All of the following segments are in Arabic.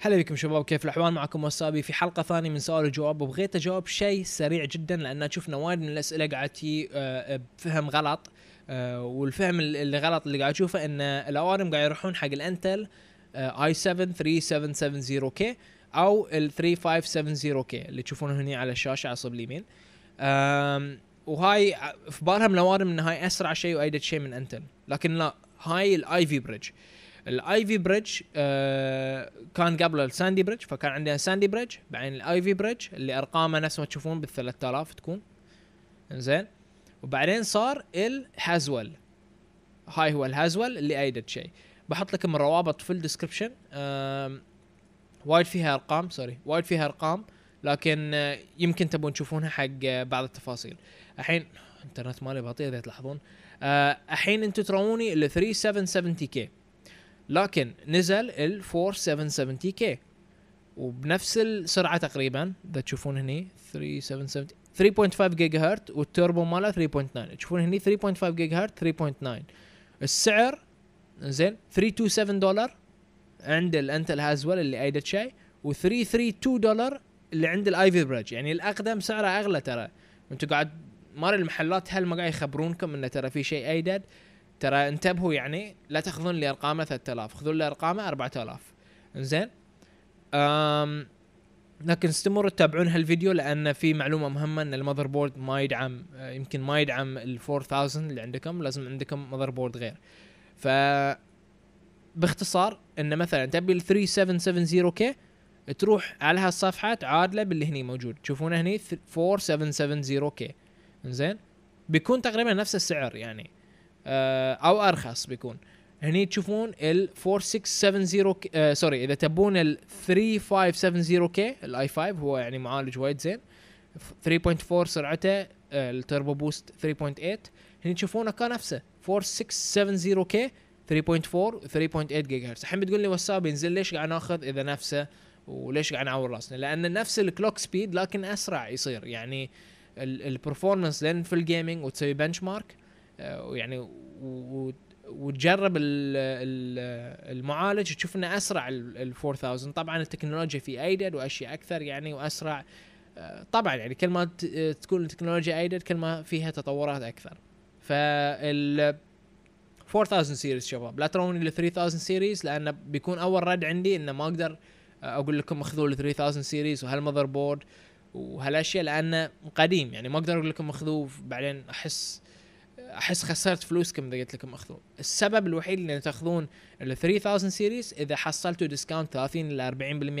هلا بكم شباب كيف الاحوال معكم وسابي في حلقه ثانيه من سؤال وجواب وبغيت اجاوب شيء سريع جدا لان شفنا وايد من الاسئله قاعد تجي آه، آه، بفهم غلط آه، والفهم اللي غلط اللي قاعد اشوفه ان الاوارم قاعد يروحون حق الانتل اي 7 3770 كي او ال 3570 كي اللي تشوفونه هنا على الشاشه عصب اليمين وهاي في بالهم الاوارم ان هاي اسرع شيء وايد شيء من انتل لكن لا هاي الاي في بريدج الايفي آه، بريدج كان قبله الساندي بريدج فكان عندنا ساندي بريدج بعدين الايفي بريدج اللي ارقامه نفس ما تشوفون بال 3000 تكون انزين وبعدين صار الهازول هاي هو الهازول اللي ايدت شيء بحط لكم الروابط في الديسكربشن وايد فيها ارقام سوري وايد فيها ارقام لكن آه، يمكن تبون تشوفونها حق آه، بعض التفاصيل الحين انترنت مالي بطيء اذا تلاحظون الحين انتم تروني ال 3770 كي لكن نزل ال 4770 كي وبنفس السرعه تقريبا اذا تشوفون هني 3.5 جيجا هرت والتوربو ماله 3.9 تشوفون هني 3.5 جيجا هرت 3.9 السعر زين 327 دولار عند الانتل هازول اللي ايدت شيء و332 دولار اللي عند الايفي بريدج يعني الاقدم سعره اغلى ترى انتوا قاعد مار المحلات هل ما قاعد يخبرونكم انه ترى في شيء ايدد ترى انتبهوا يعني لا تاخذون لي ارقامه 3000 خذوا لي ارقامه 4000 زين أم لكن استمروا تتابعون هالفيديو لان في معلومه مهمه ان المذر بورد ما يدعم آه، يمكن ما يدعم ال 4000 اللي عندكم لازم عندكم مذر بورد غير ف باختصار ان مثلا تبي ال 3770 كي تروح على هالصفحه تعادله باللي هني موجود تشوفونه هني 4770 كي زين بيكون تقريبا نفس السعر يعني آه، او ارخص بيكون هني تشوفون ال 4670 سوري آه، اذا تبون ال 3570 كي الاي 5 هو يعني معالج وايد زين 3.4 سرعته التربو بوست 3.8 هني تشوفونه كان نفسه 4670 كي 3.4 3.8 جيجا هرتز الحين بتقول لي وساب ينزل ليش قاعد ناخذ اذا نفسه وليش قاعد نعور راسنا لان نفس الكلوك سبيد لكن اسرع يصير يعني البرفورمانس لين في الجيمنج وتسوي بنش مارك ويعني آه، وتجرب المعالج تشوف انه اسرع ال 4000 طبعا التكنولوجيا في ايدد واشياء اكثر يعني واسرع آه، طبعا يعني كل ما تكون التكنولوجيا ايدد كل ما فيها تطورات اكثر فال 4000 سيريز شباب لا تروني ال 3000 سيريز لان بيكون اول رد عندي انه ما اقدر اقول لكم اخذوا ال 3000 سيريز وهالمذر بورد وهالاشياء لانه قديم يعني ما اقدر اقول لكم اخذوه بعدين احس احس خسرت فلوسكم اذا قلت لكم اخذوه، السبب الوحيد اللي تاخذون ال 3000 سيريز اذا حصلتوا ديسكاونت 30 ل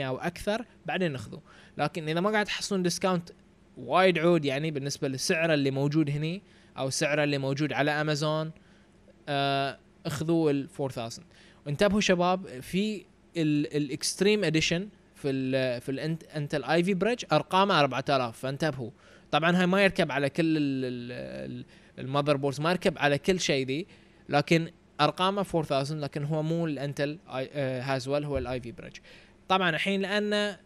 40% او اكثر بعدين اخذوا لكن اذا ما قاعد تحصلون ديسكاونت وايد عود يعني بالنسبه للسعر اللي موجود هني او سعره اللي موجود على امازون آه، اخذوا ال 4000 وانتبهوا شباب في الاكستريم اديشن في الـ في الانتل انت في بريدج ارقامه 4000 فانتبهوا طبعا هاي ما يركب على كل الـ الـ المذر بورد ما ركب على كل شيء ذي لكن ارقامه 4000 لكن هو مو الانتل آه، هازول هو الاي في بريدج طبعا الحين لان آه،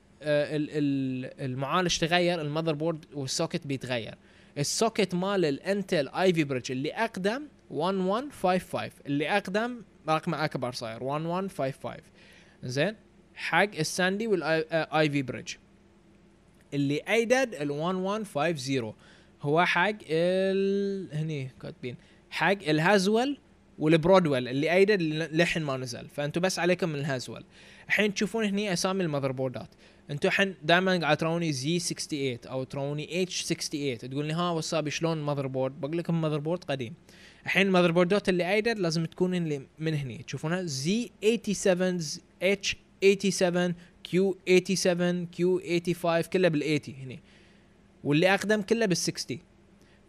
المعالج تغير المذر بورد والسوكت بيتغير السوكت مال الانتل اي في بريدج اللي اقدم 1155 اللي اقدم رقمه اكبر صاير 1155 زين حق الساندي والاي في بريدج اللي ايدد ال 1150 هو حق ال هني كاتبين حق الهازول والبرودويل اللي ايده للحين ما نزل فانتوا بس عليكم من الحين تشوفون هني اسامي المذر بوردات انتوا الحين دائما قاعد تروني زي 68 او تروني اتش 68 تقول لي ها وصابي شلون المذر بورد بقول لكم المذر بورد قديم الحين المذر بوردات اللي ايدر لازم تكون اللي من هني تشوفونها زي 87 اتش 87 كيو 87 كيو 85 كلها بال 80 هني واللي اقدم كله بال60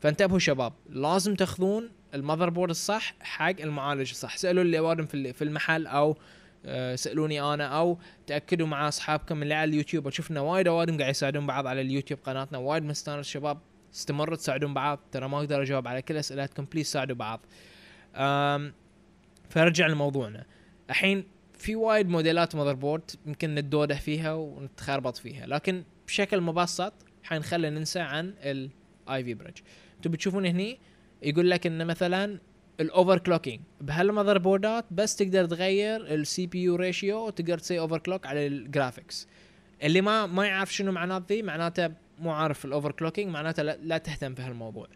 فانتبهوا شباب لازم تاخذون المذر بورد الصح حق المعالج الصح سالوا اللي وارم في المحل او آه، سالوني انا او تاكدوا مع اصحابكم اللي على اليوتيوب اشوف وايد اوادم قاعد يساعدون بعض على اليوتيوب قناتنا وايد مستانس شباب استمروا تساعدون بعض ترى ما اقدر اجاوب على كل اسئلتكم بليز ساعدوا بعض فرجع لموضوعنا الحين في وايد موديلات مذر بورد يمكن ندوده فيها ونتخربط فيها لكن بشكل مبسط حنخلي ننسى عن الاي في بريدج انتم بتشوفون هني يقول لك ان مثلا الاوفر كلوكينج بهالمذر بوردات بس تقدر تغير السي بي يو ريشيو وتقدر تسوي اوفر كلوك على الجرافكس اللي ما ما يعرف شنو معنات ذي معناته مو عارف الاوفر كلوكينج معناته لا, لا تهتم في هالموضوع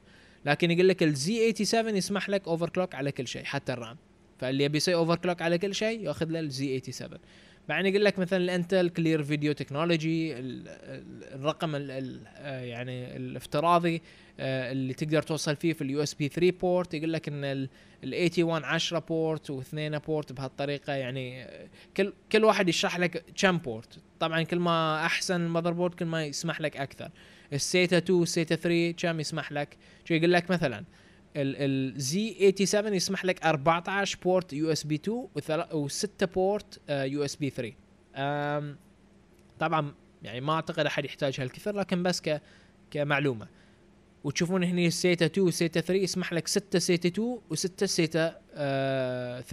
لكن يقول لك الزي 87 يسمح لك اوفر كلوك على كل شيء حتى الرام فاللي يبي يسوي اوفر كلوك على كل شيء ياخذ له الزي 87 مع يقول لك مثلا الانتل كلير فيديو تكنولوجي الرقم الـ الـ آه، يعني الافتراضي آه، اللي تقدر توصل فيه في اليو اس بي 3 بورت يقول لك ان ال 81 10 بورت و2 بورت بهالطريقه يعني كل كل واحد يشرح لك كم بورت طبعا كل ما احسن المذر بورد كل ما يسمح لك اكثر السيتا 2 سيتا 3 كم يسمح لك يقول لك مثلا الزي 87 يسمح لك 14 بورت يو اس بي 2 و6 بورت يو اس بي 3 طبعا يعني ما اعتقد احد يحتاج هالكثر لكن بس ك كمعلومه وتشوفون هنا سيتا 2 وسيتا 3 يسمح لك 6 سيتا 2 و6 سيتا 3 آه،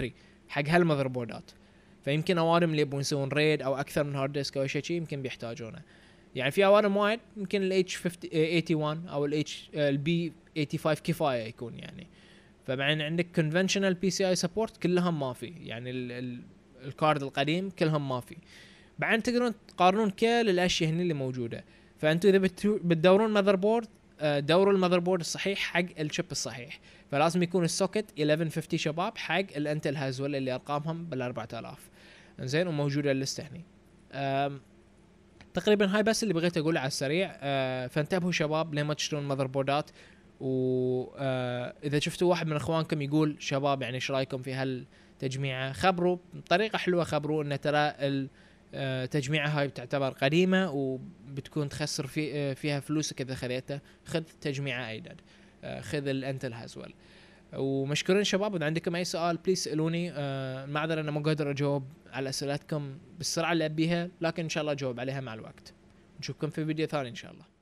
حق هالمذر بوردات فيمكن اوارم اللي يبون يسوون ريد او اكثر من هارد ديسك او شيء يمكن بيحتاجونه يعني في اوانم وايد يمكن الاتش آه، 81 او الاتش البي 85 كفايه يكون يعني فبعدين عندك كونفشنال بي سي اي سبورت كلهم ما في يعني ال ال الكارد القديم كلهم ما في بعدين تقدرون تقارنون كل الاشياء هنا اللي موجوده فانتم اذا بتدورون ماذر آه، بورد دوروا المذر بورد الصحيح حق الشيب الصحيح فلازم يكون السوكت 1150 شباب حق الانتل هازول اللي ارقامهم بال 4000 زين وموجوده اللسته هني تقريبا هاي بس اللي بغيت اقوله على السريع آه فانتبهوا شباب ما تشترون ماذر بوردات واذا شفتوا واحد من اخوانكم يقول شباب يعني ايش رايكم في هالتجميعه خبروا بطريقه حلوه خبروا ان ترى التجميعه آه، هاي بتعتبر قديمه وبتكون تخسر في آه، فيها فلوسك اذا خذيتها خذ تجميعه آه خذ الانتل هازويل ومشكورين شباب اذا عندكم اي سؤال بليز سالوني آه معذره انا ما قادر اجاوب على اسئلتكم بالسرعه اللي ابيها لكن ان شاء الله اجاوب عليها مع الوقت نشوفكم في فيديو ثاني ان شاء الله